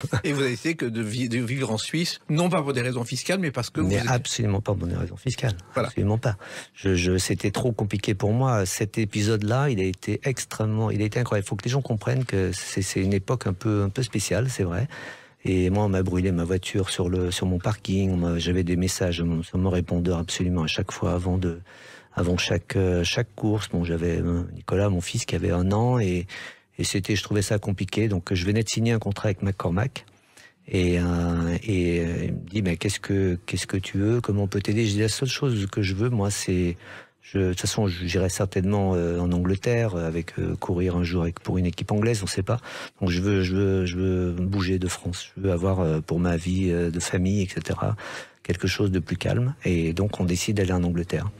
Et vous avez essayé que de, vivre en Suisse, non pas pour des raisons fiscales, mais parce que... Mais absolument pas pour des raisons fiscales. Absolument pas. Je, C'était trop compliqué pour moi. Cet épisode-là, il a été extrêmement... Il a été incroyable. Il faut que les gens comprennent que c'est une époque un peu, un peu spéciale, c'est vrai. Et moi, on m'a brûlé ma voiture sur, le, sur mon parking. J'avais des messages sur mon répondeur absolument à chaque fois avant de avant chaque euh, chaque course. Bon, j'avais euh, Nicolas, mon fils, qui avait un an, et et c'était, je trouvais ça compliqué. Donc, je venais de signer un contrat avec McCormack. Et, euh, et euh, il me dit, mais qu'est-ce que qu'est-ce que tu veux Comment on peut t'aider Je dis, la seule chose que je veux, moi, c'est... de toute façon, j'irai certainement euh, en Angleterre avec courir un jour avec, pour une équipe anglaise, on ne sait pas. Donc je veux, je veux, je veux bouger de France. Je veux avoir pour ma vie de famille, etc. Quelque chose de plus calme. Et donc on décide d'aller en Angleterre.